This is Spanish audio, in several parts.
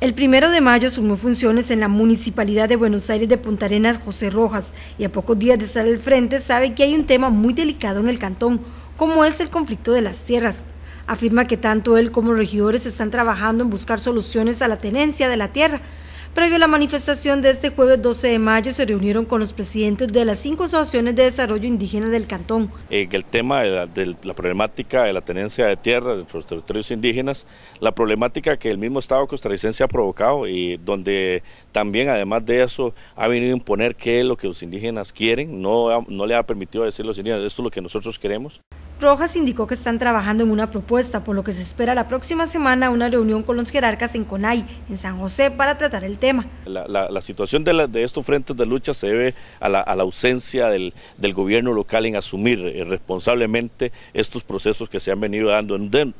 El primero de mayo asumió funciones en la Municipalidad de Buenos Aires de Punta Arenas José Rojas y a pocos días de estar al frente sabe que hay un tema muy delicado en el cantón, como es el conflicto de las tierras. Afirma que tanto él como los regidores están trabajando en buscar soluciones a la tenencia de la tierra, Previo a la manifestación de este jueves 12 de mayo, se reunieron con los presidentes de las cinco asociaciones de desarrollo indígena del cantón. el tema de la, problemática de la tenencia de tierra de los territorios indígenas, la problemática que el mismo Estado costarricense ha provocado y donde también, además de eso, ha venido a imponer qué es lo que los indígenas quieren, no, no le ha permitido decir a los indígenas, esto es lo que nosotros queremos. Rojas indicó que están trabajando en una propuesta, por lo que se espera la próxima semana una reunión con los jerarcas en CONAI, en San José, para tratar el tema. La, situación de, estos frentes de lucha se debe a la, ausencia del, gobierno local en asumir eh, responsablemente estos procesos que se han venido dando dentro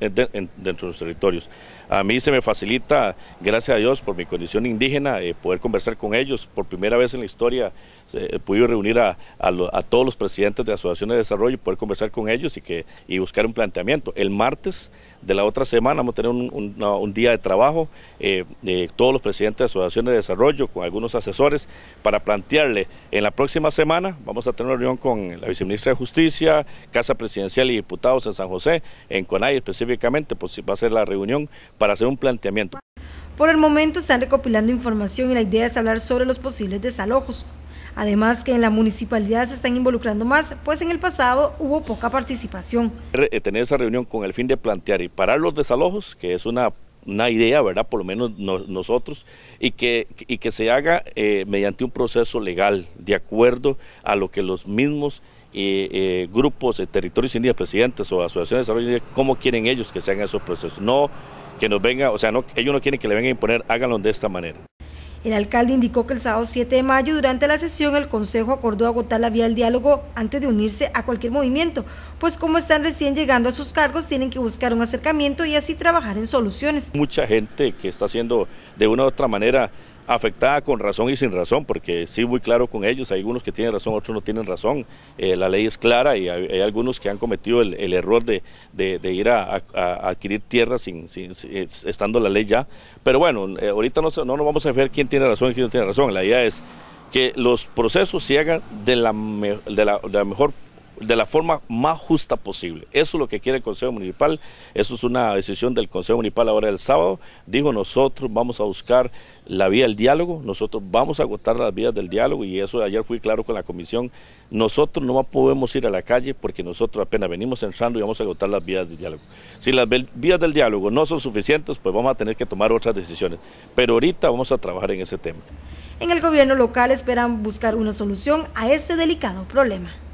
de los territorios. A mí se me facilita, gracias a Dios, por mi condición indígena, eh, poder conversar con ellos. Por primera vez en la historia he podido reunir a, todos los presidentes de asociaciones de desarrollo, y poder conversar con ellos y y buscar un planteamiento. El martes de la otra semana vamos a tener un, día de trabajo, eh, de todos los presidentes de asociaciones de desarrollo, con algunos asesores, para plantearle en la próxima semana, vamos a tener una reunión con la viceministra de Justicia, Casa Presidencial y diputados en San José, en CONAI específicamente, pues va a ser la reunión para hacer un planteamiento. Por el momento están recopilando información y la idea es hablar sobre los posibles desalojos, Además que en la municipalidad se están involucrando más, pues en el pasado hubo poca participación. Eh, tener esa reunión con el fin de plantear y parar los desalojos, que es una idea, ¿verdad? Por lo menos nosotros, y que, y que se haga eh, mediante un proceso legal, de acuerdo a lo que los mismos eh, grupos de grupos, territorios indígenas, presidentes o asociaciones de desarrollo indígena, cómo quieren ellos que se hagan esos procesos. No que nos venga, o sea, no, ellos no quieren que le vengan a imponer, háganlo de esta manera. El alcalde indicó que el sábado 7 de mayo, durante la sesión, el Consejo acordó agotar la vía del diálogo antes de unirse a cualquier movimiento, pues como están recién llegando a sus cargos, tienen que buscar un acercamiento y así trabajar en soluciones. Mucha gente que está haciendo de una u otra manera afectada con razón y sin razón, porque sí, muy claro con ellos, hay algunos que tienen razón, otros no tienen razón, eh, la ley es clara y hay, algunos que han cometido el, error de, ir a, adquirir tierra sin, sin, estando la ley ya, pero bueno, eh, ahorita no, no nos vamos a ver quién tiene razón y quién no tiene razón, la idea es que los procesos se hagan de la, de de la mejor forma de la forma más justa posible. Eso es lo que quiere el Consejo Municipal, eso es una decisión del Consejo Municipal ahora el sábado. Dijo, nosotros vamos a buscar la vía del diálogo, nosotros vamos a agotar las vías del diálogo y eso ayer fui claro con la comisión. Nosotros no podemos ir a la calle porque nosotros apenas venimos entrando y vamos a agotar las vías del diálogo. Si las vías del diálogo no son suficientes, pues vamos a tener que tomar otras decisiones. Pero ahorita vamos a trabajar en ese tema. En el gobierno local esperan buscar una solución a este delicado problema.